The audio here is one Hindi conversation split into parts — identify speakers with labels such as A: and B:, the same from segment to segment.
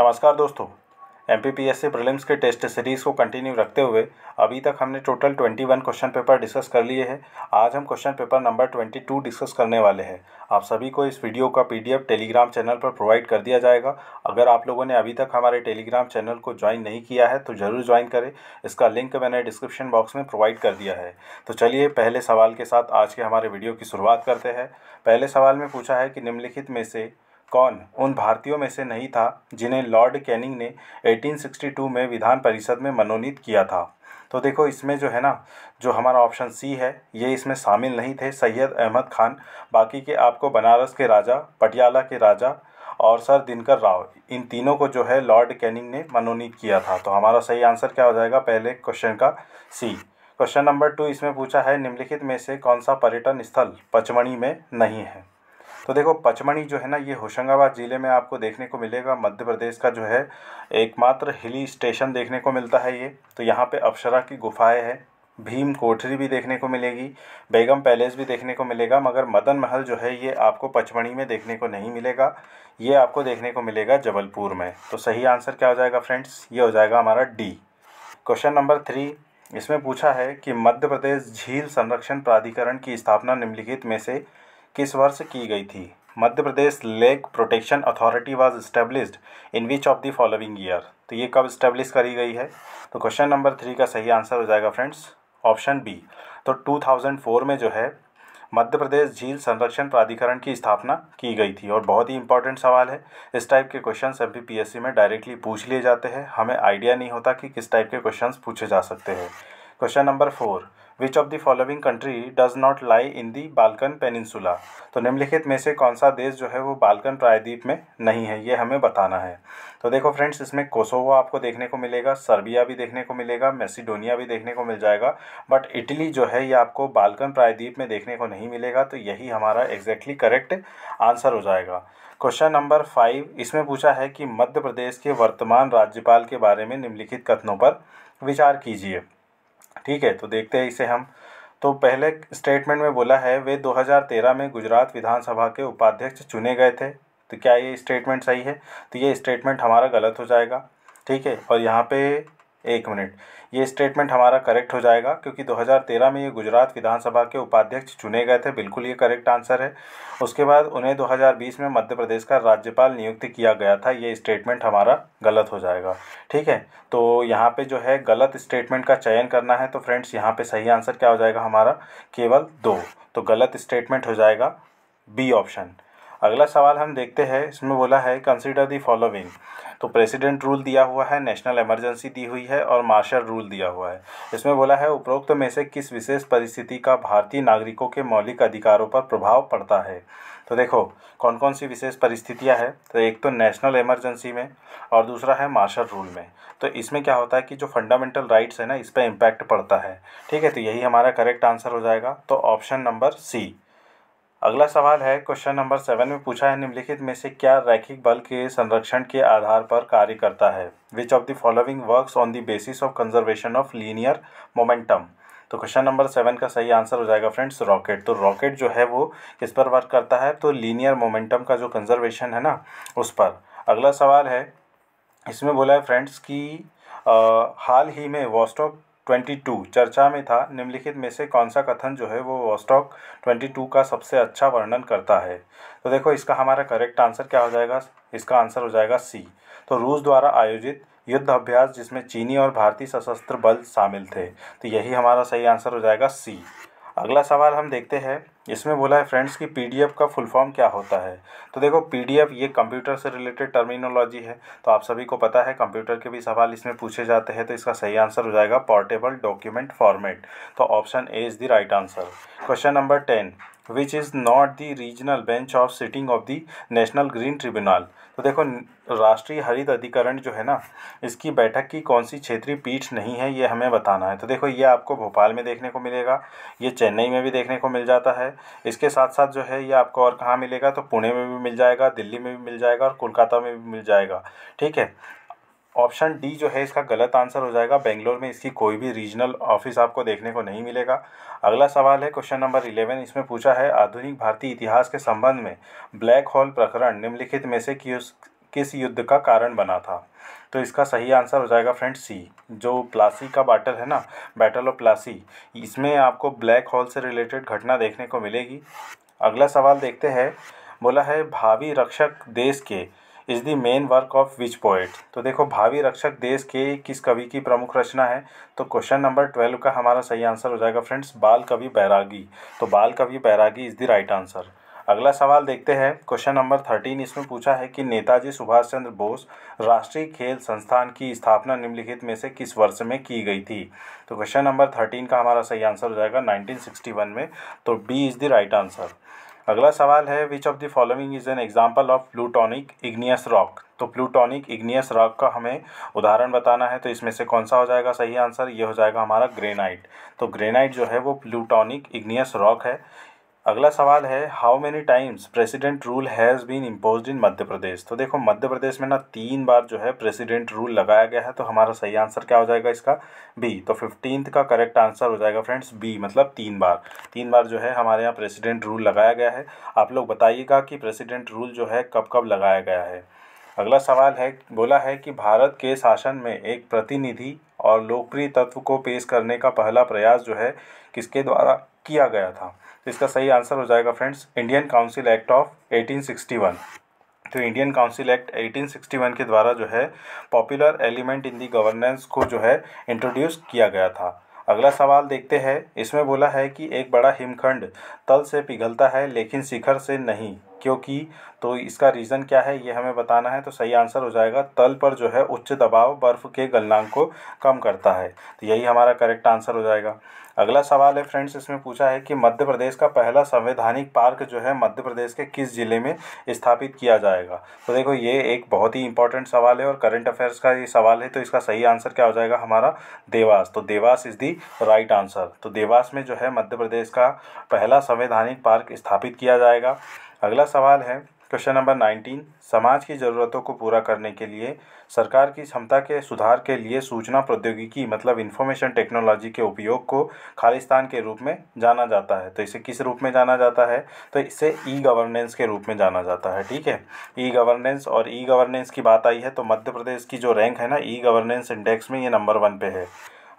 A: नमस्कार दोस्तों M P P S C prelims के टेस्ट सीरीज़ को कंटिन्यू रखते हुए अभी तक हमने total twenty one question paper discuss कर लिए हैं आज हम question paper number twenty two discuss करने वाले हैं आप सभी को इस वीडियो का एफ टेलीग्राम चैनल पर प्रोवाइड कर दिया जाएगा अगर आप लोगों ने अभी तक हमारे टेलीग्राम चैनल को ज्वाइन नहीं किया है तो ज़रूर ज्वाइन करें इसका लिंक मैंने डिस्क्रिप्शन बॉक्स में प्रोवाइड कर दिया है तो चलिए पहले सवाल के साथ आज के हमारे वीडियो की शुरुआत करते हैं पहले सवाल में पूछा है कि निम्नलिखित में से कौन उन भारतीयों में से नहीं था जिन्हें लॉर्ड कैनिंग ने 1862 में विधान परिषद में मनोनीत किया था तो देखो इसमें जो है ना जो हमारा ऑप्शन सी है ये इसमें शामिल नहीं थे सैयद अहमद खान बाकी के आपको बनारस के राजा पटियाला के राजा और सर दिनकर राव इन तीनों को जो है लॉर्ड कैनिंग ने मनोनीत किया था तो हमारा सही आंसर क्या हो जाएगा पहले क्वेश्चन का सी क्वेश्चन नंबर टू इसमें पूछा है निम्नलिखित में से कौन सा पर्यटन स्थल पचमढ़ी में नहीं है तो देखो पचमणी जो है ना ये होशंगाबाद ज़िले में आपको देखने को मिलेगा मध्य प्रदेश का जो है एकमात्र हिली स्टेशन देखने को मिलता है ये तो यहाँ पे अप्सरा की गुफाएं हैं भीम कोठरी भी देखने को मिलेगी बेगम पैलेस भी देखने को मिलेगा मगर मदन महल जो है ये आपको पचमढ़ी में देखने को नहीं मिलेगा ये आपको देखने को मिलेगा जबलपुर में तो सही आंसर क्या हो जाएगा फ्रेंड्स ये हो जाएगा हमारा डी क्वेश्चन नंबर थ्री इसमें पूछा है कि मध्य प्रदेश झील संरक्षण प्राधिकरण की स्थापना निम्नलिखित में से किस वर्ष की गई थी Madhya Pradesh lake protection authority was established in which of the following year तो ये कब इस्टेब्लिश करी गई है तो क्वेश्चन नंबर थ्री का सही आंसर हो जाएगा फ्रेंड्स ऑप्शन बी तो 2004 में जो है मध्य प्रदेश झील संरक्षण प्राधिकरण की स्थापना की गई थी और बहुत ही इंपॉर्टेंट सवाल है इस टाइप के क्वेश्चन अभी पी में डायरेक्टली पूछ लिए जाते हैं हमें आइडिया नहीं होता कि किस टाइप के क्वेश्चन पूछे जा सकते हैं question number four which of the following country does not lie in the Balkan peninsula तो निम्नलिखित में से कौन सा देश जो है वो बालकन प्रायद्वीप में नहीं है ये हमें बताना है तो देखो फ्रेंड्स इसमें कोसोवो आपको देखने को मिलेगा सर्बिया भी देखने को मिलेगा मैसिडोनिया भी देखने को मिल जाएगा बट इटली जो है ये आपको बालकन प्रायद्वीप में देखने को नहीं मिलेगा तो यही हमारा एग्जैक्टली करेक्ट आंसर हो जाएगा क्वेश्चन नंबर फाइव इसमें पूछा है कि मध्य प्रदेश के वर्तमान राज्यपाल के बारे में निम्नलिखित कथनों पर विचार कीजिए ठीक है तो देखते हैं इसे हम तो पहले स्टेटमेंट में बोला है वे 2013 में गुजरात विधानसभा के उपाध्यक्ष चुने गए थे तो क्या ये स्टेटमेंट सही है तो ये स्टेटमेंट हमारा गलत हो जाएगा ठीक है और यहाँ पे एक मिनट ये स्टेटमेंट हमारा करेक्ट हो जाएगा क्योंकि 2013 में ये गुजरात विधानसभा के उपाध्यक्ष चुने गए थे बिल्कुल ये करेक्ट आंसर है उसके बाद उन्हें 2020 में मध्य प्रदेश का राज्यपाल नियुक्त किया गया था ये स्टेटमेंट हमारा गलत हो जाएगा ठीक है तो यहाँ पर जो है गलत स्टेटमेंट का चयन करना है तो फ्रेंड्स यहाँ पर सही आंसर क्या हो जाएगा हमारा केवल दो तो गलत स्टेटमेंट हो जाएगा बी ऑप्शन अगला सवाल हम देखते हैं इसमें बोला है कंसिडर दी फॉलोइंग तो प्रेसिडेंट रूल दिया हुआ है नेशनल इमरजेंसी दी हुई है और मार्शल रूल दिया हुआ है इसमें बोला है उपरोक्त में से किस विशेष परिस्थिति का भारतीय नागरिकों के मौलिक अधिकारों पर प्रभाव पड़ता है तो देखो कौन कौन सी विशेष परिस्थितियाँ हैं तो एक तो नेशनल इमरजेंसी में और दूसरा है मार्शल रूल में तो इसमें क्या होता है कि जो फंडामेंटल राइट्स है ना इस पर इम्पैक्ट पड़ता है ठीक है तो यही हमारा करेक्ट आंसर हो जाएगा तो ऑप्शन नंबर सी अगला सवाल है क्वेश्चन नंबर सेवन में पूछा है निम्नलिखित में से क्या रैखिक बल के संरक्षण के आधार पर कार्य करता है which of the following works on the basis of conservation of linear momentum तो क्वेश्चन नंबर सेवन का सही आंसर हो जाएगा फ्रेंड्स रॉकेट तो रॉकेट जो है वो किस पर वर्क करता है तो लीनियर मोमेंटम का जो कंजर्वेशन है ना उस पर अगला सवाल है इसमें बोला है फ्रेंड्स कि आ, हाल ही में वॉस्टॉक ट्वेंटी टू चर्चा में था निम्नलिखित में से कौन सा कथन जो है वो वॉस्टॉक ट्वेंटी टू का सबसे अच्छा वर्णन करता है तो देखो इसका हमारा करेक्ट आंसर क्या हो जाएगा इसका आंसर हो जाएगा सी तो रूस द्वारा आयोजित युद्ध अभ्यास जिसमें चीनी और भारतीय सशस्त्र बल शामिल थे तो यही हमारा सही आंसर हो जाएगा सी अगला सवाल हम देखते हैं इसमें बोला है फ्रेंड्स कि पीडीएफ का फुल फॉर्म क्या होता है तो देखो पीडीएफ ये कंप्यूटर से रिलेटेड टर्मिनोलॉजी है तो आप सभी को पता है कंप्यूटर के भी सवाल इसमें पूछे जाते हैं तो इसका सही आंसर हो जाएगा पोर्टेबल डॉक्यूमेंट फॉर्मेट तो option A is the right answer question number ten which is not the regional bench of sitting of the national green tribunal तो देखो राष्ट्रीय हरित अधिकरण जो है ना इसकी बैठक की कौन सी क्षेत्रीय पीठ नहीं है ये हमें बताना है तो देखो ये आपको भोपाल में देखने को मिलेगा ये चेन्नई में भी देखने को मिल जाता है इसके साथ साथ जो है ये आपको और कहाँ मिलेगा तो पुणे में भी मिल जाएगा दिल्ली में भी मिल जाएगा और कोलकाता में भी मिल जाएगा ठीक है ऑप्शन डी जो है इसका गलत आंसर हो जाएगा बेंगलोर में इसकी कोई भी रीजनल ऑफिस आपको देखने को नहीं मिलेगा अगला सवाल है क्वेश्चन नंबर इलेवन इसमें पूछा है आधुनिक भारतीय इतिहास के संबंध में ब्लैक होल प्रकरण निम्नलिखित में से किस किस युद्ध का कारण बना था तो इसका सही आंसर हो जाएगा फ्रेंड सी जो प्लासी का बैटल है ना बैटल ऑफ प्लासी इसमें आपको ब्लैक होल से रिलेटेड घटना देखने को मिलेगी अगला सवाल देखते हैं बोला है भावी Rakshak Desh Ke is the main work of which poet तो देखो भावी रक्षक देश के किस कवि की प्रमुख रचना है तो क्वेश्चन नंबर ट्वेल्व का हमारा सही आंसर हो जाएगा फ्रेंड्स बाल कवि बैरागी तो Balkavi Bairagi is the right answer अगला सवाल देखते हैं क्वेश्चन नंबर थर्टीन इसमें पूछा है कि नेताजी सुभाष चंद्र बोस राष्ट्रीय खेल संस्थान की स्थापना निम्नलिखित में से किस वर्ष में की गई थी तो क्वेश्चन नंबर थर्टीन का हमारा सही आंसर हो जाएगा वन में तो D is the right answer अगला सवाल है which of the following is an example of plutonic igneous rock तो प्लूटोनिक इग्नियस रॉक का हमें उदाहरण बताना है तो इसमें से कौन सा हो जाएगा सही आंसर ये हो जाएगा हमारा ग्रेनाइट तो ग्रेनाइट जो है वो प्लूटोनिक इग्नियस रॉक है अगला सवाल है how many times president rule has been impose in Madhya Pradesh तो देखो मध्य प्रदेश में ना तीन बार जो है प्रेसिडेंट रूल लगाया गया है तो हमारा सही आंसर क्या हो जाएगा इसका बी तो फिफ्टींथ का करेक्ट आंसर हो जाएगा फ्रेंड्स बी मतलब तीन बार तीन बार जो है हमारे यहाँ प्रेसिडेंट रूल लगाया गया है आप लोग बताइएगा कि प्रेसिडेंट रूल जो है कब कब लगाया गया है अगला सवाल है बोला है कि भारत के शासन में एक प्रतिनिधि और लोकप्रिय तत्व को पेश करने का पहला प्रयास जो है किसके द्वारा किया गया था तो इसका सही आंसर हो जाएगा friends Indian council act of 1861 तो इंडियन काउंसिल एक्ट 1861 के द्वारा जो है popular element in the governance को जो है इंट्रोड्यूस किया गया था अगला सवाल देखते हैं इसमें बोला है कि एक बड़ा हिमखंड तल से पिघलता है लेकिन शिखर से नहीं क्योंकि तो इसका रीज़न क्या है ये हमें बताना है तो सही आंसर हो जाएगा तल पर जो है उच्च दबाव बर्फ़ के गलनांक को कम करता है तो यही हमारा करेक्ट आंसर हो जाएगा अगला सवाल है फ्रेंड्स इसमें पूछा है कि मध्य प्रदेश का पहला संवैधानिक पार्क जो है मध्य प्रदेश के किस ज़िले में स्थापित किया जाएगा तो देखो ये एक बहुत ही इंपॉर्टेंट सवाल है और करंट अफेयर्स का ये सवाल है तो इसका सही आंसर क्या हो जाएगा हमारा देवास तो Dewas is the right answer तो देवास में जो है मध्य प्रदेश का पहला संवैधानिक पार्क स्थापित किया जाएगा अगला सवाल है क्वेश्चन नंबर नाइनटीन समाज की ज़रूरतों को पूरा करने के लिए सरकार की क्षमता के सुधार के लिए सूचना प्रौद्योगिकी मतलब इन्फॉर्मेशन टेक्नोलॉजी के उपयोग को खालिस्तान के रूप में जाना जाता है तो इसे किस रूप में जाना जाता है तो इसे ई गवर्नेंस के रूप में जाना जाता है ठीक है ई गवर्नेंस और ई गवर्नेंस की बात आई है तो मध्य प्रदेश की जो रैंक है ना ई गवर्नेंस इंडेक्स में ये नंबर वन पे है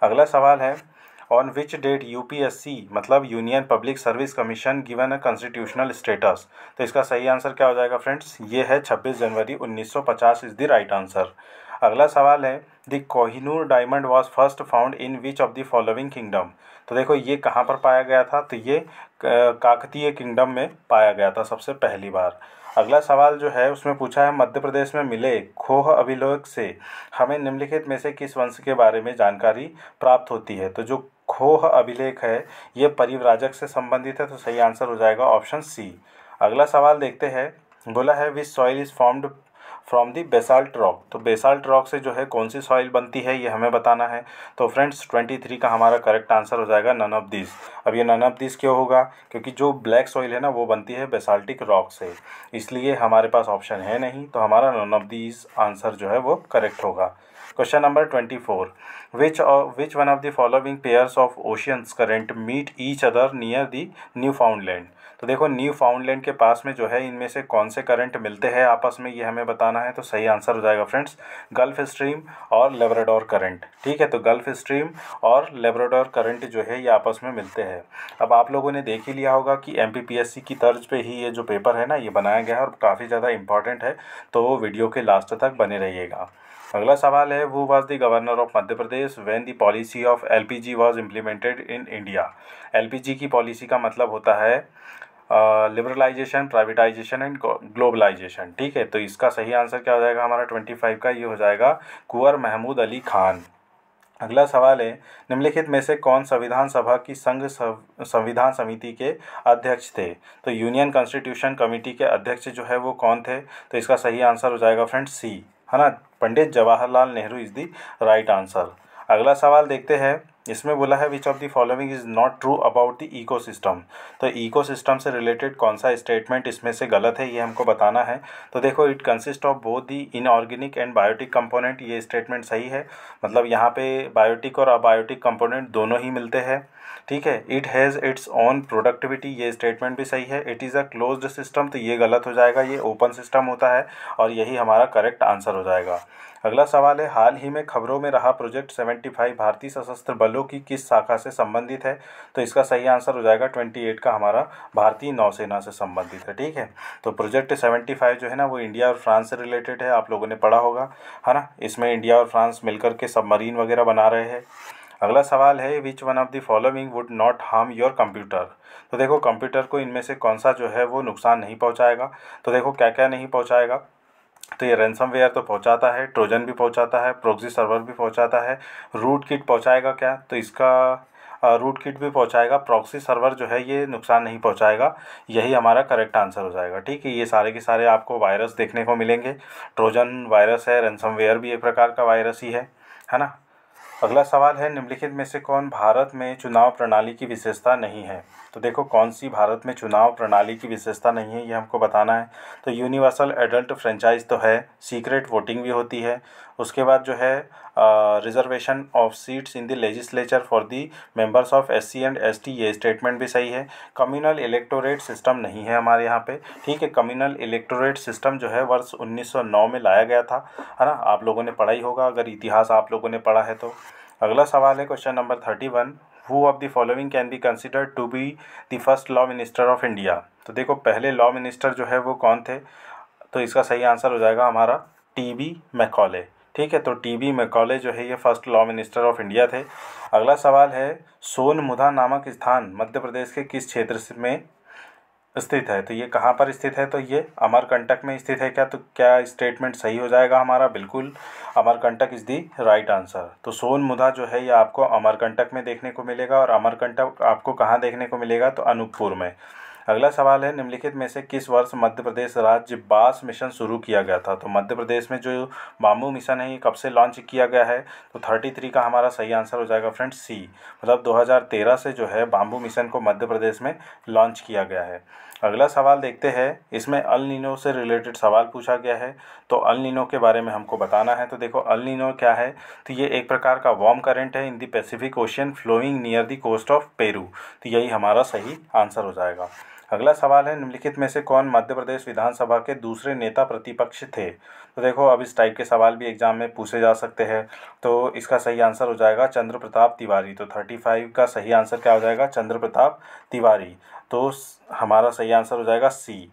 A: अगला सवाल है यू पी एस सी मतलब Union Public Service Commission given a constitutional status तो इसका सही आंसर क्या हो जाएगा फ्रेंड्स ये है 26 जनवरी 1950 इज़ द राइट आंसर अगला सवाल है the Kohinoor diamond was first found in which of the following kingdom तो देखो ये कहाँ पर पाया गया था तो ये काकतीय किंगडम में पाया गया था सबसे पहली बार अगला सवाल जो है उसमें पूछा है मध्य प्रदेश में मिले खोह अभिलोक से हमें निम्नलिखित में से किस वंश के बारे में जानकारी प्राप्त होती है तो जो ठोह अभिलेख है ये परिवराजक से संबंधित है तो सही आंसर हो जाएगा ऑप्शन सी अगला सवाल देखते हैं बोला है which soil is formed from the basalt rock तो बेसाल्ट रॉक से जो है कौन सी सॉइल बनती है ये हमें बताना है तो फ्रेंड्स ट्वेंटी थ्री का हमारा करेक्ट आंसर हो जाएगा नन ऑफ दिस अब ये नन ऑफ दिस क्यों होगा क्योंकि जो ब्लैक सॉइल है ना वो बनती है बेसाल्टिक रॉक से इसलिए हमारे पास ऑप्शन है नहीं तो हमारा नन ऑफ दिस आंसर जो है वो करेक्ट होगा question number twenty four which which one of the following pairs of oceans current meet each other near the Newfoundland तो देखो न्यू फाउंडलैंड के पास में जो है इनमें से कौन से करंट मिलते हैं आपस में ये हमें बताना है तो सही आंसर हो जाएगा फ्रेंड्स गल्फ स्ट्रीम और लेबराडोर करंट ठीक है तो गल्फ स्ट्रीम और लेबराडोर करंट जो है ये आपस में मिलते हैं अब आप लोगों ने देख ही लिया होगा कि एम की तर्ज पर ही ये जो पेपर है ना ये बनाया गया है और काफ़ी ज़्यादा इंपॉर्टेंट है तो वीडियो के लास्ट तक बने रहिएगा अगला सवाल है who was the governor of Madhya Pradesh when the policy of LPG was implemented in India LPG की पॉलिसी का मतलब होता है लिबरलाइजेशन प्राइवेटाइजेशन एंड ग्लोबलाइजेशन ठीक है तो इसका सही आंसर क्या हो जाएगा हमारा ट्वेंटी फाइव का ये हो जाएगा कुंवर महमूद अली खान अगला सवाल है निम्नलिखित में से कौन संविधान सभा की संघ संविधान समिति के अध्यक्ष थे तो यूनियन कॉन्स्टिट्यूशन कमेटी के अध्यक्ष जो है वो कौन थे तो इसका सही आंसर हो जाएगा फ्रेंड सी है हाँ ना Pandit Jawaharlal Nehru is the right answer अगला सवाल देखते हैं इसमें बोला है which of the following is not true about the ecosystem तो इकोसिस्टम से रिलेटेड कौन सा स्टेटमेंट इसमें से गलत है ये हमको बताना है तो देखो it consist of both the inorganic and biotic component ये स्टेटमेंट सही है मतलब यहाँ पे बायोटिक और अबायोटिक कंपोनेंट दोनों ही मिलते हैं ठीक है it has its on productivity ये स्टेटमेंट भी सही है it is a closed system तो ये गलत हो जाएगा ये ओपन सिस्टम होता है और यही हमारा करेक्ट आंसर हो जाएगा अगला सवाल है हाल ही में खबरों में रहा प्रोजेक्ट सेवेंटी फाइव भारतीय सशस्त्र बलों की किस शाखा से संबंधित है तो इसका सही आंसर हो जाएगा ट्वेंटी एट का हमारा भारतीय नौसेना से संबंधित है ठीक है तो प्रोजेक्ट सेवेंटी फाइव जो है ना वो इंडिया और फ्रांस से रिलेटेड है आप लोगों ने पढ़ा होगा है ना इसमें इंडिया और फ्रांस मिलकर के सबमरीन वगैरह बना रहे हैं अगला सवाल है which one of the following would not harm your computer तो देखो कंप्यूटर को इनमें से कौन सा जो है वो नुकसान नहीं पहुंचाएगा तो देखो क्या क्या नहीं पहुंचाएगा तो ये वेयर तो पहुंचाता है ट्रोजन भी पहुंचाता है प्रोक्सी सर्वर भी पहुंचाता है रूट किट पहुंचाएगा क्या तो इसका रूट किट भी पहुंचाएगा प्रॉक्सी सर्वर जो है ये नुकसान नहीं पहुंचाएगा यही हमारा करेक्ट आंसर हो जाएगा ठीक है ये सारे के सारे आपको वायरस देखने को मिलेंगे ट्रोजन वायरस है वेयर भी एक प्रकार का वायरस ही है है ना अगला सवाल है निम्नलिखित में से कौन भारत में चुनाव प्रणाली की विशेषता नहीं है तो देखो कौन सी भारत में चुनाव प्रणाली की विशेषता नहीं है ये हमको बताना है तो यूनिवर्सल एडल्ट फ्रेंचाइज तो है सीक्रेट वोटिंग भी होती है उसके बाद जो है reservation of seats in the legislature for the members of S C and S T ये स्टेटमेंट भी सही है कम्युनल इलेक्टोरेट सिस्टम नहीं है हमारे यहाँ पे ठीक है कम्युनल इलेक्टोरेट सिस्टम जो है वर्ष 1909 में लाया गया था है ना आप लोगों ने पढ़ा ही होगा अगर इतिहास आप लोगों ने पढ़ा है तो अगला सवाल है question number thirty one who of the following can be consider to be the first law minister of India तो देखो पहले लॉ मिनिस्टर जो है वो कौन थे तो इसका सही आंसर हो जाएगा हमारा टी बी मैकॉले ठीक है तो टी बी मैकॉले जो है ये first law minister of India थे अगला सवाल है सोनमुधा नामक स्थान मध्य प्रदेश के किस क्षेत्र में स्थित है तो ये कहाँ पर स्थित है तो ये अमरकंटक में स्थित है क्या तो क्या स्टेटमेंट सही हो जाएगा हमारा बिल्कुल Amarkantak is the right answer तो सोन मुदा जो है ये आपको अमरकंटक में देखने को मिलेगा और अमरकंटक आपको कहाँ देखने को मिलेगा तो अनूपपुर में अगला सवाल है निम्नलिखित में से किस वर्ष मध्य प्रदेश राज्य बास मिशन शुरू किया गया था तो मध्य प्रदेश में जो बाम्बू मिशन है ये कब से लॉन्च किया गया है तो थर्टी थ्री का हमारा सही आंसर हो जाएगा फ्रेंड सी मतलब 2013 से जो है बाम्बू मिशन को मध्य प्रदेश में लॉन्च किया गया है अगला सवाल देखते हैं इसमें अल नीनो से रिलेटेड सवाल पूछा गया है तो अल नीनो के बारे में हमको बताना है तो देखो अल नीनो क्या है तो ये एक प्रकार का वार्म करंट है in the Pacific Ocean flowing near the coast of Peru तो यही हमारा सही आंसर हो जाएगा अगला सवाल है निम्नलिखित में से कौन मध्य प्रदेश विधानसभा के दूसरे नेता प्रतिपक्ष थे तो देखो अब इस टाइप के सवाल भी एग्जाम में पूछे जा सकते हैं तो इसका सही आंसर हो जाएगा चंद्र प्रताप तिवारी तो थर्टी फाइव का सही आंसर क्या हो जाएगा चंद्र प्रताप तिवारी तो हमारा सही आंसर हो जाएगा सी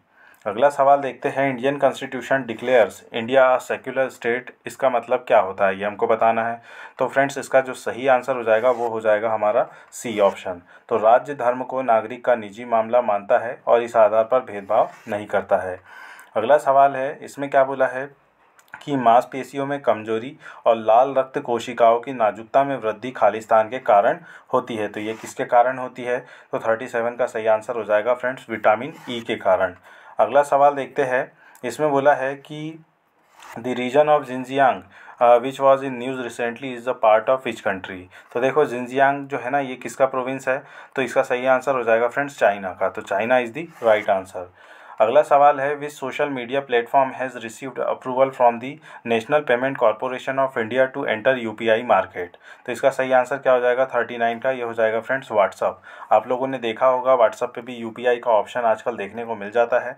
A: अगला सवाल देखते हैं Indian constitution declares India secular state इसका मतलब क्या होता है ये हमको बताना है तो फ्रेंड्स इसका जो सही आंसर हो जाएगा वो हो जाएगा हमारा सी ऑप्शन तो राज्य धर्म को नागरिक का निजी मामला मानता है और इस आधार पर भेदभाव नहीं करता है अगला सवाल है इसमें क्या बोला है कि मांसपेशियों में कमजोरी और लाल रक्त कोशिकाओं की नाजुकता में वृद्धि खालिस्तान के कारण होती है तो ये किसके कारण होती है तो थर्टी सेवन का सही आंसर हो जाएगा फ्रेंड्स विटामिन ई के कारण अगला सवाल देखते हैं इसमें बोला है कि the region of Xinjiang which was in news recently is the part of which country तो देखो जिंजियांग जो है ना ये किसका प्रोविंस है तो इसका सही आंसर हो जाएगा फ्रेंड्स चाइना का तो China is the right answer अगला सवाल है which social media platform has received approval from the National Payment Corporation of India to enter you market तो इसका सही आंसर क्या हो जाएगा थर्टी नाइन का ये हो जाएगा फ्रेंड्स व्हाट्सअप आप लोगों ने देखा होगा व्हाट्सअप पे भी यू का ऑप्शन आजकल देखने को मिल जाता है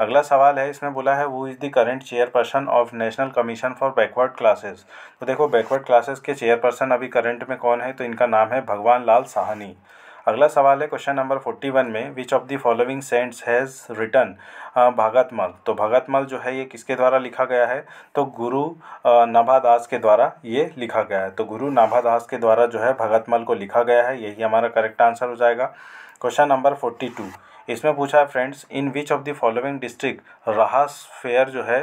A: अगला सवाल है इसमें बोला है who is the current chairperson of National Commission for Backward Classes तो देखो बैकवर्ड क्लासेस के चेयरपर्सन अभी करंट में कौन है तो इनका नाम है भगवान लाल साहनी अगला सवाल है क्वेश्चन नंबर फोर्टी वन में which of the following saints has return Bhaktamal तो भगतमल जो है ये किसके द्वारा लिखा गया है तो गुरु नाभादास के द्वारा ये लिखा गया है तो गुरु नाभादास के द्वारा जो है भगतमल को लिखा गया है यही हमारा करेक्ट आंसर हो जाएगा क्वेश्चन नंबर फोर्टी टू इसमें पूछा है friends in which of the following district Rahas fair जो है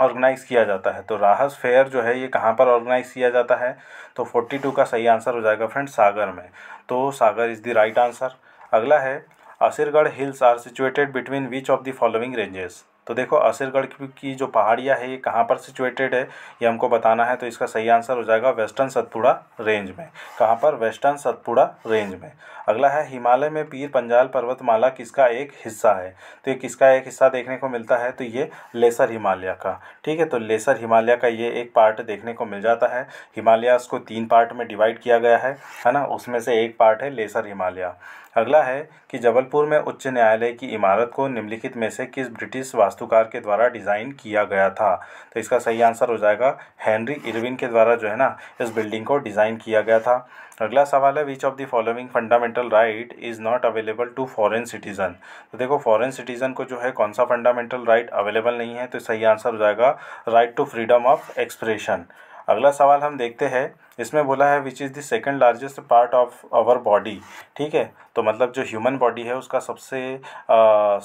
A: ऑर्गेनाइज़ किया जाता है तो राहस फेयर जो है ये कहाँ पर ऑर्गेनाइज़ किया जाता है तो टू का सही आंसर हो जाएगा फ्रेंड सागर में तो Sagar is the right answer अगला है Asirgarh hills are situated between which of the following ranges तो देखो असरगढ़ की जो पहाड़ियाँ है ये कहाँ पर सिचुएटेड है ये हमको बताना है तो इसका सही आंसर हो जाएगा वेस्टर्न सतपुड़ा रेंज में कहाँ पर वेस्टर्न सतपुड़ा रेंज में अगला है हिमालय में पीर पंजाल पर्वतमाला किसका एक हिस्सा है तो ये किसका एक हिस्सा देखने को मिलता है तो ये लेसर हिमालय का ठीक है तो लेसर हिमालय का ये एक पार्ट देखने को मिल जाता है हिमालय को तीन पार्ट में डिवाइड किया गया है है ना उसमें से एक पार्ट है लेसर हिमालय अगला है कि जबलपुर में उच्च न्यायालय की इमारत को निम्नलिखित में से किस ब्रिटिश वास्तुकार के द्वारा डिज़ाइन किया गया था तो इसका सही आंसर हो जाएगा हेनरी इरविन के द्वारा जो है ना इस बिल्डिंग को डिज़ाइन किया गया था अगला सवाल है which of the following fundamental right is not available to foreign citizen तो देखो फॉरेन सिटीज़न को जो है कौन सा फंडामेंटल राइट अवेलेबल नहीं है तो सही आंसर हो जाएगा right to freedom of expression अगला सवाल हम देखते हैं इसमें बोला है which is the second largest part of our body ठीक है तो मतलब जो ह्यूमन बॉडी है उसका सबसे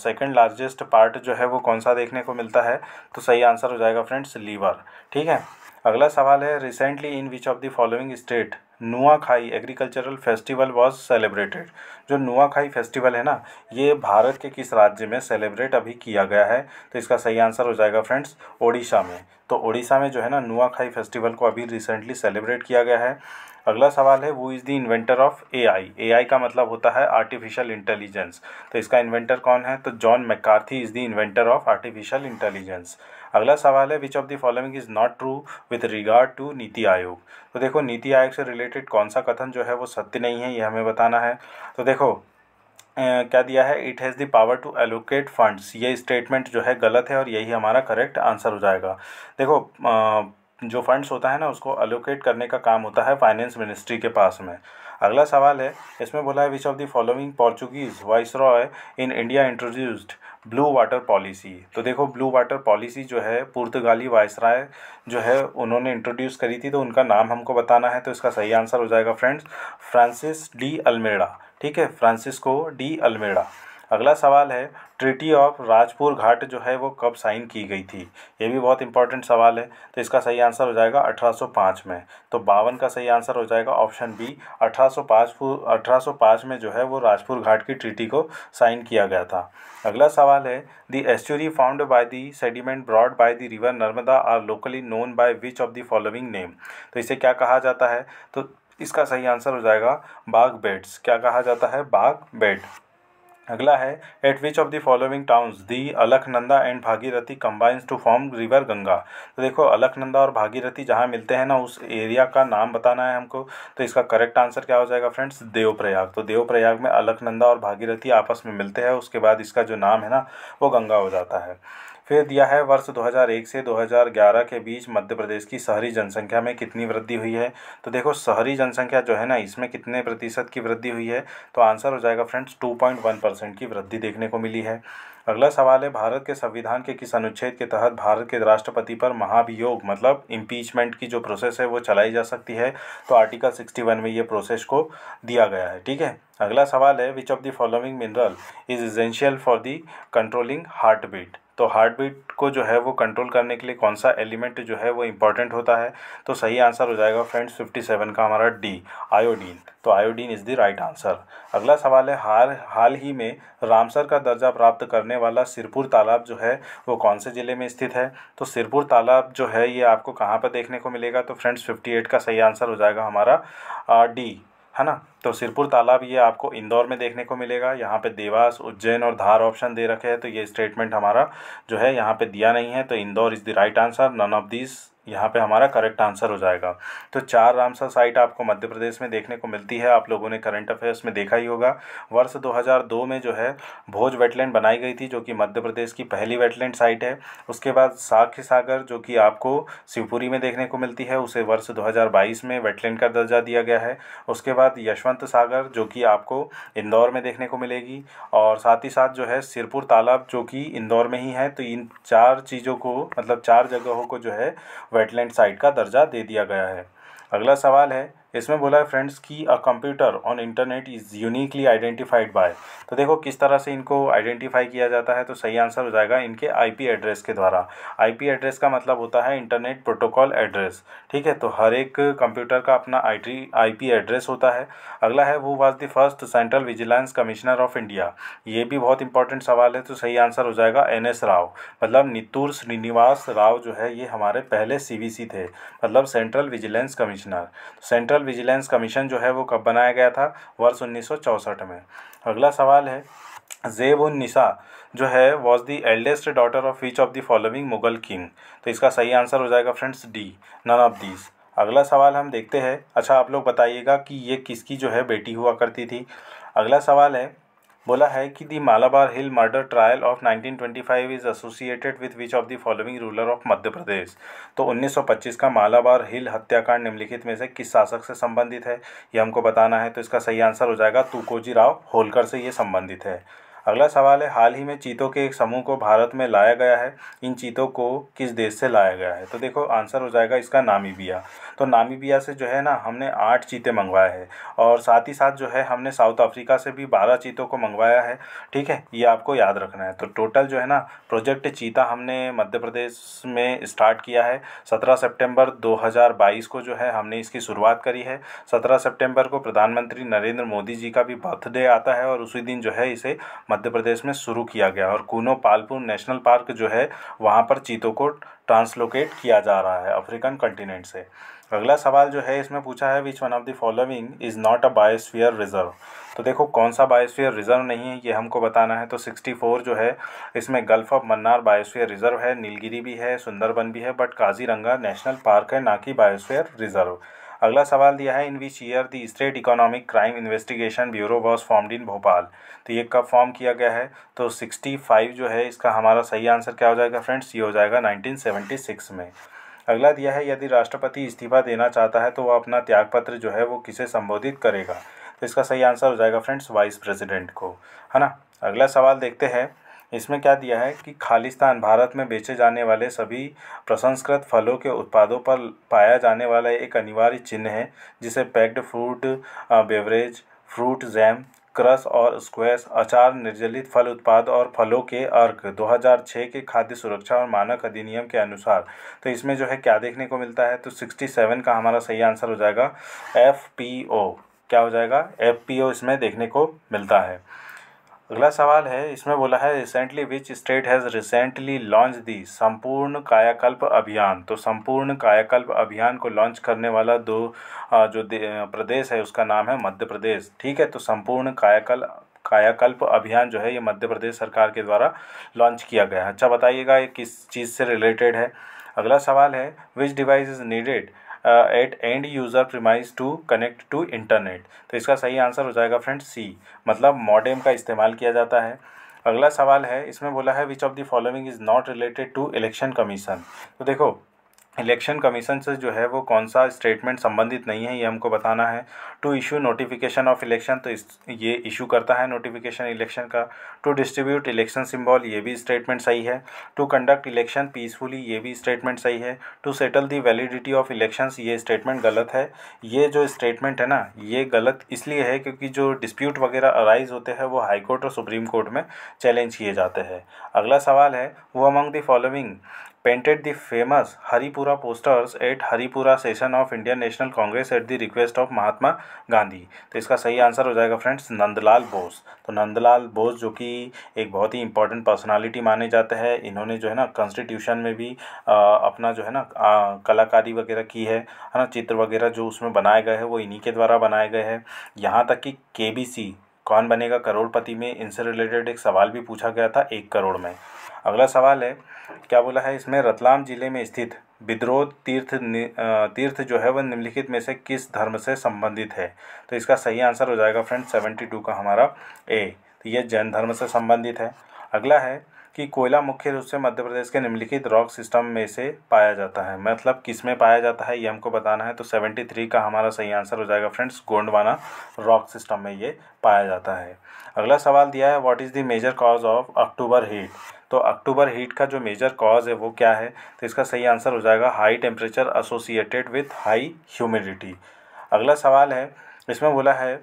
A: सेकंड लार्जेस्ट पार्ट जो है वो कौन सा देखने को मिलता है तो सही आंसर हो जाएगा फ्रेंड्स लीवर ठीक है अगला सवाल है recently in which of the following state Nuakhai agricultural festival was celebrated जो नुआखाई फेस्टिवल है ना ये भारत के किस राज्य में सेलिब्रेट अभी किया गया है तो इसका सही आंसर हो जाएगा फ्रेंड्स ओडिशा में तो ओडिशा में जो है ना नुआखाई फेस्टिवल को अभी रिसेंटली सेलिब्रेट किया गया है अगला सवाल है who is the inventor of AI AI का मतलब होता है आर्टिफिशियल इंटेलिजेंस तो इसका इन्वेंटर कौन है तो John McCarthy is the inventor of artificial intelligence अगला सवाल है which of the following is not true with regard to NITI Aayog तो देखो नीति आयोग से रिलेटेड कौन सा कथन जो है वो सत्य नहीं है ये हमें बताना है तो देखो Uh, क्या दिया है it has the power to allocate funds ये स्टेटमेंट जो है गलत है और यही हमारा करेक्ट आंसर हो जाएगा देखो जो फंड्स होता है ना उसको अलोकेट करने का काम होता है फाइनेंस मिनिस्ट्री के पास में अगला सवाल है इसमें बोला है which of the following Portuguese viceroy in India introduced blue water policy तो देखो ब्लू वाटर पॉलिसी जो है पुर्तगाली वायसराय जो है उन्होंने इंट्रोड्यूस करी थी तो उनका नाम हमको बताना है तो इसका सही आंसर हो जाएगा फ्रेंड्स फ्रांसिस डी अल्मेड़ा ठीक है फ्रांसिस्को डी अल्मेड़ा अगला सवाल है ट्रिटी ऑफ राजपुर घाट जो है वो कब साइन की गई थी ये भी बहुत इंपॉर्टेंट सवाल है तो इसका सही आंसर हो जाएगा 1805 में तो बावन का सही आंसर हो जाएगा ऑप्शन बी 1805 1805 में जो है वो राजपुर घाट की ट्रिटी को साइन किया गया था अगला सवाल है the estuary found by the sediment brought by the river Narmada are locally known by which of the following name तो इसे क्या कहा जाता है तो इसका सही आंसर हो जाएगा बाग बेड्स क्या कहा जाता है बाग बेड अगला है at which of the following towns the Alaknanda and Bhagirathi combines to form river Ganga तो देखो अलखनंदा और भागीरथी जहाँ मिलते हैं ना उस एरिया का नाम बताना है हमको तो इसका करेक्ट आंसर क्या हो जाएगा फ्रेंड्स देवप्रयाग तो देवप्रयाग में अलखनंदा और भागीरथी आपस में मिलते हैं उसके बाद इसका जो नाम है ना वो गंगा हो जाता है फिर दिया है वर्ष 2001 से 2011 के बीच मध्य प्रदेश की शहरी जनसंख्या में कितनी वृद्धि हुई है तो देखो शहरी जनसंख्या जो है ना इसमें कितने प्रतिशत की वृद्धि हुई है तो आंसर हो जाएगा फ्रेंड्स 2.1 परसेंट की वृद्धि देखने को मिली है अगला सवाल है भारत के संविधान के किस अनुच्छेद के तहत भारत के राष्ट्रपति पर महाभियोग मतलब इम्पीचमेंट की जो प्रोसेस है वो चलाई जा सकती है तो आर्टिकल सिक्सटी में ये प्रोसेस को दिया गया है ठीक है अगला सवाल है which of the following mineral is essential for the controlling heart beat तो हार्ट बीट को जो है वो कंट्रोल करने के लिए कौन सा एलिमेंट जो है वो इम्पॉर्टेंट होता है तो सही आंसर हो जाएगा फ्रेंड्स 57 का हमारा डी आयोडीन तो iodine is the right answer अगला सवाल है हाल हाल ही में रामसर का दर्जा प्राप्त करने वाला सिरपुर तालाब जो है वो कौन से ज़िले में स्थित है तो सिरपुर तालाब जो है ये आपको कहाँ पर देखने को मिलेगा तो फ्रेंड्स फिफ्टी का सही आंसर हो जाएगा हमारा डी है ना तो सिरपुर तालाब ये आपको इंदौर में देखने को मिलेगा यहाँ पे देवास उज्जैन और धार ऑप्शन दे रखे हैं तो ये स्टेटमेंट हमारा जो है यहाँ पे दिया नहीं है तो Indore is the right answer none of this यहाँ पे हमारा करेक्ट आंसर हो जाएगा तो चार रामसर साइट आपको मध्य प्रदेश में देखने को मिलती है आप लोगों ने करंट अफेयर्स में देखा ही होगा वर्ष 2002 में जो है भोज वेटलैंड बनाई गई थी जो कि मध्य प्रदेश की पहली वेटलैंड साइट है उसके बाद साख्य सागर जो कि आपको शिवपुरी में देखने को मिलती है उसे वर्ष दो में वेटलैंड का दर्जा दिया गया है उसके बाद यशवंत सागर जो कि आपको इंदौर में देखने को मिलेगी और साथ ही साथ जो है सिरपुर तालाब जो कि इंदौर में ही है तो इन चार चीज़ों को मतलब चार जगहों को जो है वेटलैंड साइट का दर्जा दे दिया गया है अगला सवाल है इसमें बोला है फ्रेंड्स की a computer on internet is uniquely identified by तो देखो किस तरह से इनको आइडेंटिफाई किया जाता है तो सही आंसर हो जाएगा इनके आईपी एड्रेस के द्वारा आईपी एड्रेस का मतलब होता है इंटरनेट प्रोटोकॉल एड्रेस ठीक है तो हर एक कंप्यूटर का अपना आई आईपी एड्रेस होता है अगला है who was the first central vigilance commissioner of India ये भी बहुत इंपॉर्टेंट सवाल है तो सही आंसर हो जाएगा एन एस राव मतलब नितूर श्रीनिवास राव जो है ये हमारे पहले सी थे मतलब central vigilance commissioner central vigilance commission जो है वो कब बनाया गया था वर्ष उन्नीस में अगला सवाल है जेब उन निशा जो है was the eldest daughter of which of the following Mughal king तो इसका सही आंसर हो जाएगा friends D none of these अगला सवाल हम देखते हैं अच्छा आप लोग बताइएगा कि ये किसकी जो है बेटी हुआ करती थी अगला सवाल है बोला है कि the Malabar hill murder trial of 1925 is associated with which of the following ruler of Madhya Pradesh तो 1925 का मालाबार हिल हत्याकांड निम्नलिखित में से किस शासक से संबंधित है ये हमको बताना है तो इसका सही आंसर हो जाएगा तुकोजी राव होलकर से ये संबंधित है अगला सवाल है हाल ही में चीतों के एक समूह को भारत में लाया गया है इन चीतों को किस देश से लाया गया है तो देखो आंसर हो जाएगा इसका नामीबिया तो नामीबिया से जो है ना हमने आठ चीते मंगवाए हैं और साथ ही साथ जो है हमने साउथ अफ्रीका से भी बारह चीतों को मंगवाया है ठीक है ये आपको याद रखना है तो टोटल जो है ना प्रोजेक्ट चीता हमने मध्य प्रदेश में स्टार्ट किया है सत्रह सेप्टेम्बर दो को जो है हमने इसकी शुरुआत करी है सत्रह सेप्टेम्बर को प्रधानमंत्री नरेंद्र मोदी जी का भी बर्थडे आता है और उसी दिन जो है इसे मध्य प्रदेश में शुरू किया गया और कूनो पालपुर नेशनल पार्क जो है वहाँ पर चीतों को ट्रांसलोकेट किया जा रहा है अफ्रीकन कंटिनेंट से अगला सवाल जो है इसमें पूछा है which one of the following is not a biosphere reserve तो देखो कौन सा बायोस्फीयर रिजर्व नहीं है ये हमको बताना है तो 64 जो है इसमें Gulf of Mannar biosphere reserve है नीलगिरी भी है सुंदरबन भी है बट काजीरंगा नेशनल पार्क है ना कि बायोस्फीयर रिजर्व अगला सवाल दिया है in which year the state economic crime investigation bureau was formed in Bhopal तो ये कब फॉर्म किया गया है तो 65 जो है इसका हमारा सही आंसर क्या हो जाएगा फ्रेंड्स ये हो जाएगा 1976 में अगला दिया है यदि राष्ट्रपति इस्तीफा देना चाहता है तो वह अपना त्यागपत्र जो है वो किसे संबोधित करेगा तो इसका सही आंसर हो जाएगा फ्रेंड्स वाइस प्रेसिडेंट को है ना अगला सवाल देखते हैं इसमें क्या दिया है कि खालिस्तान भारत में बेचे जाने वाले सभी प्रसंस्कृत फलों के उत्पादों पर पाया जाने वाला एक अनिवार्य चिन्ह है जिसे packed fruit beverage fruit jam crush और स्क्वैश अचार निर्जलित फल उत्पाद और फलों के अर्क 2006 के खाद्य सुरक्षा और मानक अधिनियम के अनुसार तो इसमें जो है क्या देखने को मिलता है तो 67 का हमारा सही आंसर हो जाएगा एफ क्या हो जाएगा एफ इसमें देखने को मिलता है अगला सवाल है इसमें बोला है recently which state has recently launch the Sampoorna Kayakalp अभियान तो संपूर्ण कायाकल्प अभियान को लॉन्च करने वाला दो जो प्रदेश है उसका नाम है मध्य प्रदेश ठीक है तो संपूर्ण कायाकल्प कायाकल्प अभियान जो है ये मध्य प्रदेश सरकार के द्वारा लॉन्च किया गया है अच्छा बताइएगा ये किस चीज़ से रिलेटेड है अगला सवाल है which device is needed at end user premise to connect to internet तो इसका सही आंसर हो जाएगा फ्रेंड सी मतलब मॉडेम का इस्तेमाल किया जाता है अगला सवाल है इसमें बोला है which of the following is not related to election commission तो देखो इलेक्शन कमीशन से जो है वो कौन सा स्टेटमेंट संबंधित नहीं है ये हमको बताना है to issue notification of election तो इस ये इशू करता है नोटिफिकेशन इलेक्शन का टू डिस्ट्रीब्यूट इलेक्शन सिंबल ये भी स्टेटमेंट सही है टू कंडक्ट इलेक्शन पीसफुली ये भी स्टेटमेंट सही है to settle the validity of election ये स्टेटमेंट गलत है ये जो स्टेटमेंट है ना ये गलत इसलिए है क्योंकि जो डिस्प्यूट वगैरह अराइज होते हैं वो हाईकोर्ट और सुप्रीम कोर्ट में चैलेंज किए जाते हैं अगला सवाल है who among the following painted the famous Haripura posters at Haripura session of Indian National Congress at the request of Mahatma Gandhi तो इसका सही आंसर हो जाएगा फ्रेंड्स नंदलाल बोस तो नंदलाल बोस जो कि एक बहुत ही इंपॉर्टेंट पर्सनालिटी माने जाते हैं इन्होंने जो है ना कॉन्स्टिट्यूशन में भी आ, अपना जो है ना आ, कलाकारी वगैरह की है है ना चित्र वगैरह जो उसमें बनाए गए हैं वो इन्हीं के द्वारा बनाए गए हैं यहाँ तक कि के कौन बनेगा करोड़पति में इनसे रिलेटेड एक सवाल भी पूछा गया था एक करोड़ में अगला सवाल है क्या बोला है इसमें रतलाम जिले में स्थित विद्रोह तीर्थ तीर्थ जो है वह निम्नलिखित में से किस धर्म से संबंधित है तो इसका सही आंसर हो जाएगा फ्रेंड सेवेंटी टू का हमारा ए तो यह जैन धर्म से संबंधित है अगला है कि कोयला मुख्य रूप से मध्य प्रदेश के निम्नलिखित रॉक सिस्टम में से पाया जाता है मतलब किस में पाया जाता है ये हमको बताना है तो सेवेंटी थ्री का हमारा सही आंसर हो जाएगा फ्रेंड्स गोंडवाना रॉक सिस्टम में ये पाया जाता है अगला सवाल दिया है what is the major cause of October heat तो अक्टूबर हीट का जो मेजर कॉज है वो क्या है तो इसका सही आंसर हो जाएगा high temperature associated with high humidity अगला सवाल है इसमें बोला है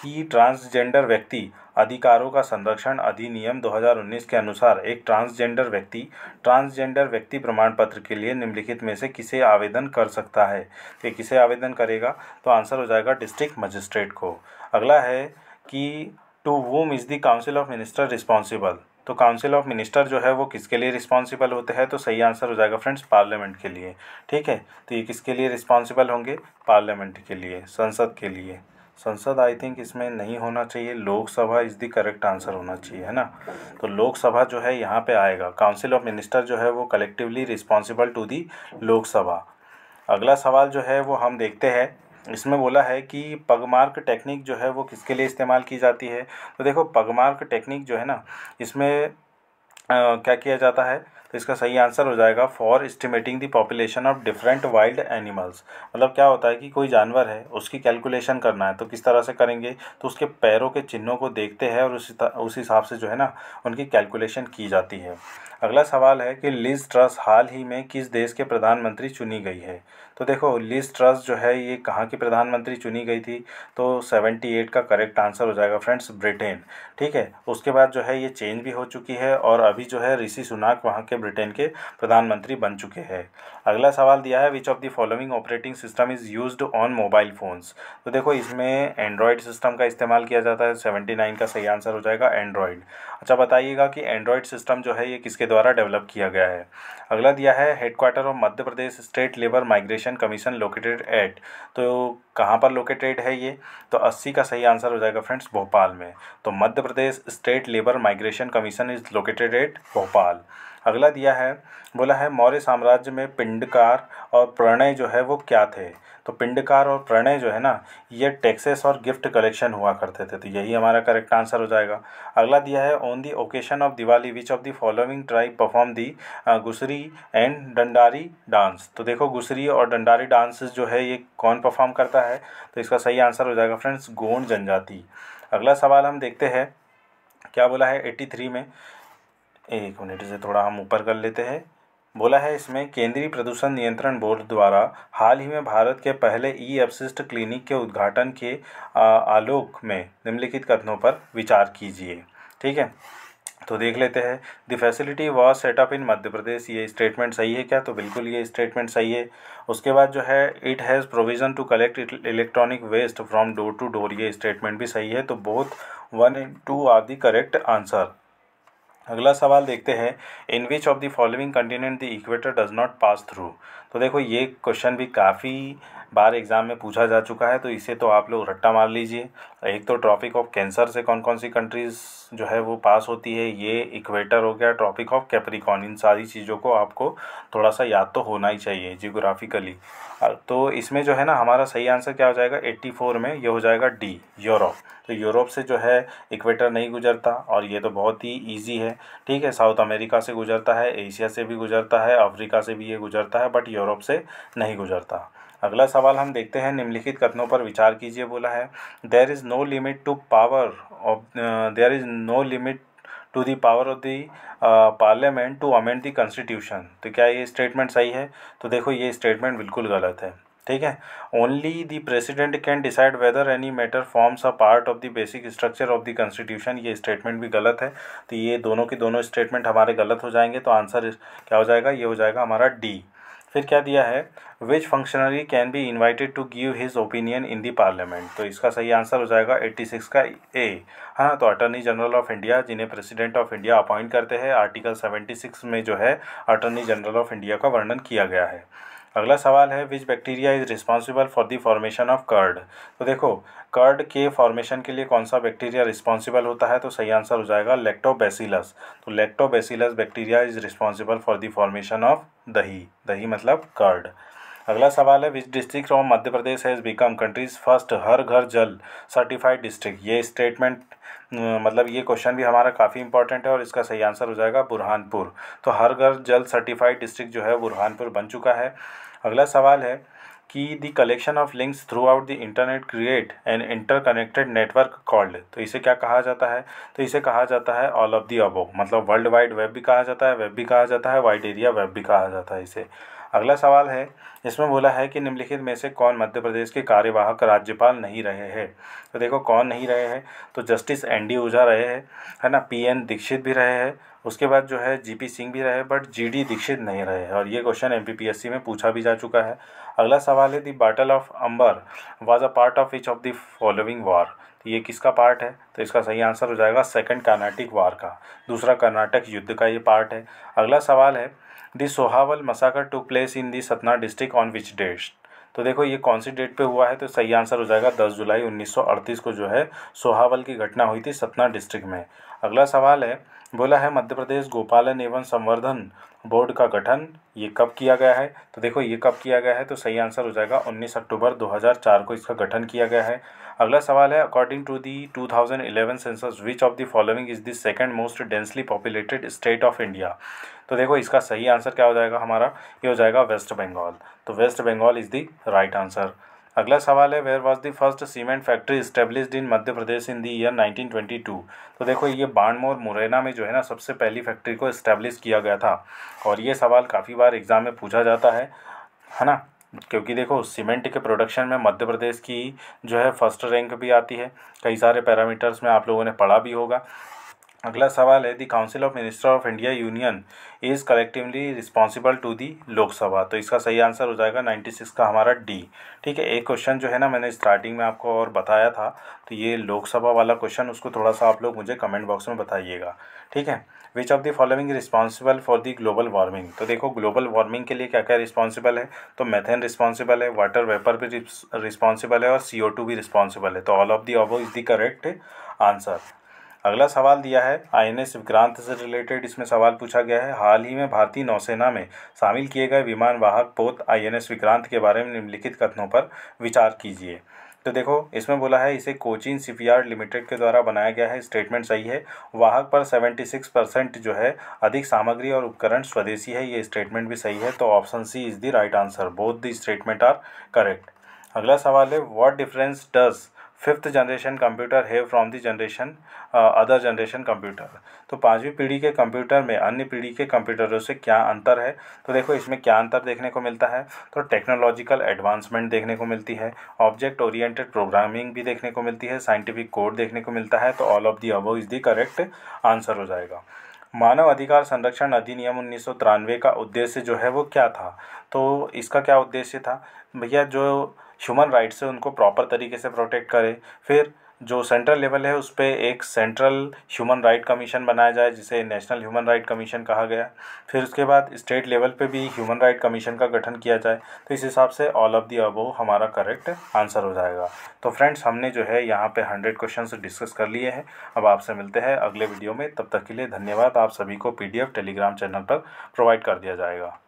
A: कि ट्रांसजेंडर व्यक्ति अधिकारों का संरक्षण अधिनियम 2019 के अनुसार एक ट्रांसजेंडर व्यक्ति ट्रांसजेंडर व्यक्ति प्रमाण पत्र के लिए निम्नलिखित में से किसे आवेदन कर सकता है तो किसे आवेदन करेगा तो आंसर हो जाएगा डिस्ट्रिक्ट मजिस्ट्रेट को अगला है कि to whom is the council of minister responsible तो काउंसिल ऑफ मिनिस्टर जो है वो किसके लिए रिस्पॉन्सिबल होते हैं तो सही आंसर हो जाएगा फ्रेंड्स पार्लियामेंट के लिए ठीक है तो ये किसके लिए रिस्पॉन्सिबल होंगे पार्लियामेंट के लिए संसद के लिए संसद आई थिंक इसमें नहीं होना चाहिए Lok Sabha is the correct answer होना चाहिए है ना तो लोकसभा जो है यहाँ पे आएगा काउंसिल ऑफ मिनिस्टर जो है वो collectively responsible to the Lok Sabha अगला सवाल जो है वो हम देखते हैं इसमें बोला है कि पगमार्क टेक्निक जो है वो किसके लिए इस्तेमाल की जाती है तो देखो पगमार्क टेक्निक जो है ना इसमें आ, क्या किया जाता है तो इसका सही आंसर हो जाएगा for estimating the population of different wild animals मतलब क्या होता है कि कोई जानवर है उसकी कैलकुलेशन करना है तो किस तरह से करेंगे तो उसके पैरों के चिन्हों को देखते हैं और उस उस हिसाब से जो है ना उनकी कैलकुलेशन की जाती है अगला सवाल है कि लिज ट्रस हाल ही में किस देश के प्रधानमंत्री चुनी गई है तो देखो लिज ट्रस जो है ये कहाँ की प्रधानमंत्री चुनी गई थी तो 78 का करेक्ट आंसर हो जाएगा फ्रेंड्स ब्रिटेन ठीक है उसके बाद जो है ये चेंज भी हो चुकी है और अभी जो है ऋषि सुनाक वहाँ के ब्रिटेन के प्रधानमंत्री बन चुके हैं अगला सवाल दिया है which of the following operating system is use on mobile phones तो देखो इसमें एंड्रॉयड सिस्टम का इस्तेमाल किया जाता है सेवेंटी नाइन का सही आंसर हो जाएगा एंड्रॉयड अच्छा बताइएगा कि एंड्रॉयड सिस्टम जो है ये किसके द्वारा डेवलप किया गया है अगला दिया है headquarter of Madhya Pradesh state labour migration commission located at तो कहाँ पर लोकेटेड है ये तो अस्सी का सही आंसर हो जाएगा फ्रेंड्स भोपाल में तो Madhya Pradesh state labour migration commission is located at Bhopal अगला दिया है बोला है मौर्य साम्राज्य में पिंडकार और प्रणय जो है वो क्या थे तो पिंडकार और प्रणय जो है ना ये टैक्सेस और गिफ्ट कलेक्शन हुआ करते थे तो यही हमारा करेक्ट आंसर हो जाएगा अगला दिया है on the occasion of Diwali which of the following tribe perform the Gusri and Dandari dance तो देखो गुसरी और डंडारी डांस जो है ये कौन परफॉर्म करता है तो इसका सही आंसर हो जाएगा फ्रेंड्स गोंड जनजाति अगला सवाल हम देखते हैं क्या बोला है एट्टी में एक मिनट इसे थोड़ा हम ऊपर कर लेते हैं बोला है इसमें केंद्रीय प्रदूषण नियंत्रण बोर्ड द्वारा हाल ही में भारत के पहले ई अपशिष्ट क्लिनिक के उद्घाटन के आलोक में निम्नलिखित कथनों पर विचार कीजिए ठीक है तो देख लेते हैं the facility was set up in Madhya Pradesh ये स्टेटमेंट सही है क्या तो बिल्कुल ये स्टेटमेंट सही है उसके बाद जो है it has provision to collect electronic waste from door to door ये स्टेटमेंट भी सही है तो both one and two are the correct answer अगला सवाल देखते हैं in which of the following continent the equator does not pass through तो देखो ये क्वेश्चन भी काफ़ी बार एग्ज़ाम में पूछा जा चुका है तो इसे तो आप लोग रट्टा मार लीजिए एक तो ट्रॉपिक ऑफ कैंसर से कौन कौन सी कंट्रीज़ जो है वो पास होती है ये इक्वेटर हो गया ट्रॉपिक ऑफ कैप्रिकॉन इन सारी चीज़ों को आपको थोड़ा सा याद तो होना ही चाहिए जियोग्राफिकली तो इसमें जो है ना हमारा सही आंसर क्या हो जाएगा एट्टी में ये हो जाएगा डी यूरोप तो यूरोप से जो है इक्वेटर नहीं गुजरता और ये तो बहुत ही ईजी है ठीक है साउथ अमेरिका से गुजरता है एशिया से भी गुजरता है अफ्रीका से भी ये गुजरता है बट यूरोप से नहीं गुजरता अगला सवाल हम देखते हैं निम्नलिखित कथनों पर विचार कीजिए बोला है there is no limit to power of there is no limit to the power of the parliament to amend the constitution तो क्या ये स्टेटमेंट सही है तो देखो ये स्टेटमेंट बिल्कुल गलत है ठीक है only the president can decide whether any matter forms a part of the basic structure of the constitution ये स्टेटमेंट भी गलत है तो ये दोनों के दोनों स्टेटमेंट हमारे गलत हो जाएंगे तो आंसर क्या हो जाएगा ये हो जाएगा हमारा डी फिर क्या दिया है which functionary can be invited to give his opinion in the parliament तो इसका सही आंसर हो जाएगा 86 का ए हाँ तो अटर्नी जनरल ऑफ इंडिया जिन्हें प्रेसिडेंट ऑफ इंडिया अपॉइंट करते हैं आर्टिकल 76 में जो है अटर्नी जनरल ऑफ इंडिया का वर्णन किया गया है अगला सवाल है which bacteria is responsible for the formation of curd तो देखो कर्ड के फॉर्मेशन के लिए कौन सा बैक्टीरिया रिस्पॉन्सिबल होता है तो सही आंसर हो जाएगा लेक्टोबैसिलस तो lactobacillus bacteria is responsible for the formation of dahi दही मतलब कर्ड अगला सवाल है which district of Madhya Pradesh has become country's first Har Ghar Jal certified district ये स्टेटमेंट मतलब ये क्वेश्चन भी हमारा काफ़ी इंपॉर्टेंट है और इसका सही आंसर हो जाएगा बुरहानपुर तो हर घर जल सर्टिफाइड डिस्ट्रिक्ट जो है बुरहानपुर बन चुका है अगला सवाल है कि the collection of links throughout the internet create an interconnected network called तो इसे क्या कहा जाता है तो इसे कहा जाता है ऑल ऑफ दी अबो मतलब वर्ल्ड वाइड वेब भी कहा जाता है वेब भी कहा जाता है वाइड एरिया वेब भी कहा जाता है इसे अगला सवाल है इसमें बोला है कि निम्नलिखित में से कौन मध्य प्रदेश के कार्यवाहक राज्यपाल नहीं रहे हैं तो देखो कौन नहीं रहे हैं तो जस्टिस एन डी ओझा रहे हैं है ना पी एन दीक्षित भी रहे हैं उसके बाद जो है जीपी सिंह भी रहे बट जीडी दीक्षित नहीं रहे और ये क्वेश्चन एमपीपीएससी में पूछा भी जा चुका है अगला सवाल है the battle of Amber was a part of which of the following war तो ये किसका पार्ट है तो इसका सही आंसर हो जाएगा सेकंड कर्नाटिक वार का दूसरा कर्नाटक युद्ध का ये पार्ट है अगला सवाल है the Sohawal massacre took place in the Satna district on which date तो देखो ये कौन सी डेट पे हुआ है तो सही आंसर हो जाएगा 10 जुलाई 1938 को जो है सोहावल की घटना हुई थी सतना डिस्ट्रिक्ट में अगला सवाल है बोला है मध्य प्रदेश गोपालन एवं संवर्धन बोर्ड का गठन ये कब किया गया है तो देखो ये कब किया गया है तो सही आंसर हो जाएगा 19 अक्टूबर 2004 को इसका गठन किया गया है अगला सवाल है according to the 2011 census which of the following is the second most densely populated state of India तो देखो इसका सही आंसर क्या हो जाएगा हमारा ये हो जाएगा वेस्ट बंगाल तो West Bengal is the right answer अगला सवाल है where was the first cement factory established in Madhya Pradesh in the year nineteen twenty two तो देखो ये बाणमोर मुरैना में जो है ना सबसे पहली फैक्ट्री को इस्टेब्लिश किया गया था और ये सवाल काफ़ी बार एग्ज़ाम में पूछा जाता है है ना क्योंकि देखो सीमेंट के प्रोडक्शन में मध्य प्रदेश की जो है फर्स्ट रैंक भी आती है कई सारे पैरामीटर्स में आप लोगों ने पढ़ा भी होगा अगला सवाल है the council of minister of India union is collectively responsible to the Lok Sabha तो इसका सही आंसर हो जाएगा नाइन्टी सिक्स का हमारा डी ठीक है एक क्वेश्चन जो है ना मैंने स्टार्टिंग में आपको और बताया था तो ये लोकसभा वाला क्वेश्चन उसको थोड़ा सा आप लोग मुझे कमेंट बॉक्स में बताइएगा ठीक है which of the following responsible for the global warming तो देखो ग्लोबल वार्मिंग के लिए क्या क्या रिस्पॉन्सिबल है तो मैथेन रिस्पॉन्सिबल है वाटर वेपर भी रिस्पॉन्सिबल है और सी भी रिस्पॉन्सिबल है तो all of the above is the correct answer अगला सवाल दिया है आई एन एस विक्रांत से रिलेटेड इसमें सवाल पूछा गया है हाल ही में भारतीय नौसेना में शामिल किए गए विमान वाहक पोत आई एन एस विक्रांत के बारे में निम्नलिखित कथनों पर विचार कीजिए तो देखो इसमें बोला है इसे कोचिन शिपयार्ड लिमिटेड के द्वारा बनाया गया है स्टेटमेंट सही है वाहक पर 76 परसेंट जो है अधिक सामग्री और उपकरण स्वदेशी है ये स्टेटमेंट भी सही है तो option C is the right answer both the statement are correct अगला सवाल है what difference does fifth generation computer है from the generation other generation computer तो पांचवी पीढ़ी के कंप्यूटर में अन्य पीढ़ी के कंप्यूटरों से क्या अंतर है तो देखो इसमें क्या अंतर देखने को मिलता है तो टेक्नोलॉजिकल एडवांसमेंट देखने को मिलती है ऑब्जेक्ट ओरिएंटेड प्रोग्रामिंग भी देखने को मिलती है साइंटिफिक कोड देखने को मिलता है तो all of the above is the correct answer हो जाएगा मानव अधिकार संरक्षण अधिनियम उन्नीस का उद्देश्य जो है वो क्या था तो इसका क्या उद्देश्य था भैया जो ह्यूमन राइट्स से उनको प्रॉपर तरीके से प्रोटेक्ट करे फिर जो सेंट्रल लेवल है उस पर एक सेंट्रल ह्यूमन राइट कमीशन बनाया जाए जिसे नेशनल ह्यूमन राइट कमीशन कहा गया फिर उसके बाद स्टेट लेवल पे भी ह्यूमन राइट कमीशन का गठन किया जाए तो इस हिसाब से ऑल ऑफ दी अबो हमारा करेक्ट आंसर हो जाएगा तो फ्रेंड्स हमने जो है यहाँ पे हंड्रेड क्वेश्चन डिस्कस कर लिए हैं अब आपसे मिलते हैं अगले वीडियो में तब तक के लिए धन्यवाद आप सभी को पी टेलीग्राम चैनल पर प्रोवाइड कर दिया जाएगा